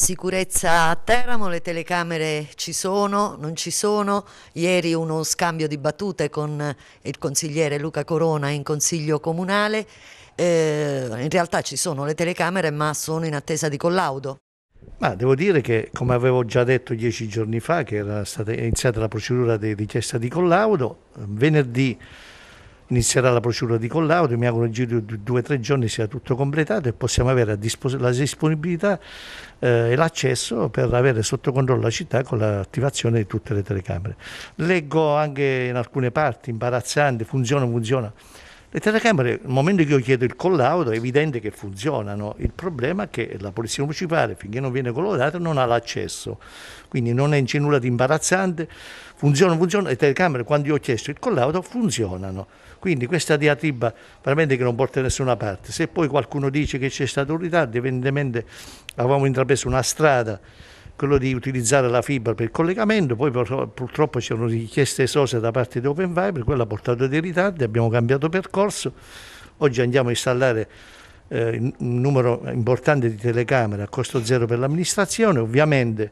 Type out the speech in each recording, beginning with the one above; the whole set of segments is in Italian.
Sicurezza a Teramo, le telecamere ci sono, non ci sono. Ieri uno scambio di battute con il consigliere Luca Corona in consiglio comunale. Eh, in realtà ci sono le telecamere ma sono in attesa di collaudo. Ma devo dire che, come avevo già detto dieci giorni fa, che era stata iniziata la procedura di richiesta di collaudo, venerdì inizierà la procedura di collaudo, mi auguro in giro di due o tre giorni sia tutto completato e possiamo avere dispos- la disponibilità eh, e l'accesso per avere sotto controllo la città con l'attivazione di tutte le telecamere. Leggo anche in alcune parti, imbarazzante, funziona, funziona. Le telecamere, nel momento che io chiedo il collaudo, è evidente che funzionano. Il problema è che la polizia municipale, finché non viene collaudata, non ha l'accesso. Quindi non c'è nulla di imbarazzante. Funzionano, funzionano. Le telecamere, quando io ho chiesto il collaudo, funzionano. Quindi questa diatriba veramente che non porta da nessuna parte. Se poi qualcuno dice che c'è stato un ritardo, evidentemente avevamo intrapreso una strada quello di utilizzare la fibra per il collegamento, poi purtroppo c'erano richieste esose da parte di Open Fiber, quella ha portato dei ritardi, abbiamo cambiato percorso, oggi andiamo a installare eh, un numero importante di telecamere a costo zero per l'amministrazione, ovviamente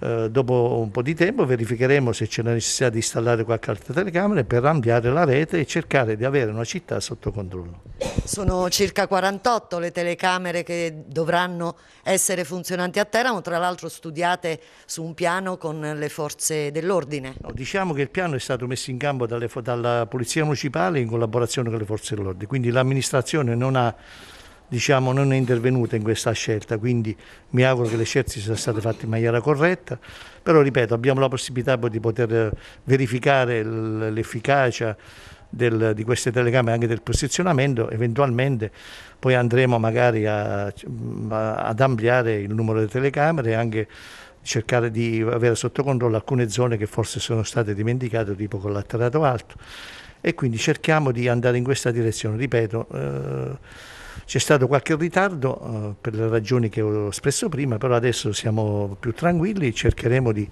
eh, dopo un po' di tempo verificheremo se c'è la necessità di installare qualche altra telecamera per ampliare la rete e cercare di avere una città sotto controllo. Sono circa 48 le telecamere che dovranno essere funzionanti a Teramo, tra l'altro studiate su un piano con le forze dell'ordine. No, diciamo che il piano è stato messo in campo dalle, dalla Polizia Municipale in collaborazione con le forze dell'ordine, quindi l'amministrazione non ha diciamo, non è intervenuta in questa scelta, quindi mi auguro che le scelte siano state fatte in maniera corretta, però ripeto abbiamo la possibilità di poter verificare l'efficacia del, di queste telecamere anche del posizionamento, eventualmente poi andremo magari a, ad ampliare il numero delle telecamere e anche cercare di avere sotto controllo alcune zone che forse sono state dimenticate, tipo collateralato alto e quindi cerchiamo di andare in questa direzione, ripeto. Eh, c'è stato qualche ritardo eh, per le ragioni che ho espresso prima, però adesso siamo più tranquilli, cercheremo di,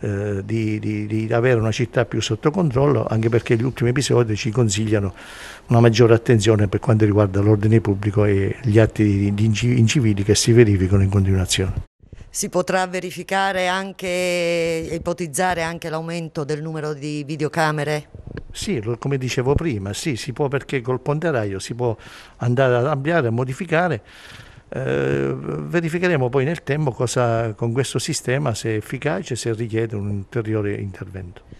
eh, di, di, di, avere una città più sotto controllo, anche perché gli ultimi episodi ci consigliano una maggiore attenzione per quanto riguarda l'ordine pubblico e gli atti incivili che si verificano in continuazione si potrà verificare anche, ipotizzare anche l'aumento del numero di videocamere? Sì, come dicevo prima, sì, si può perché col ponderaio si può andare ad ampliare, a modificare. Eh, verificheremo poi nel tempo cosa, con questo sistema se è efficace, se richiede un ulteriore intervento.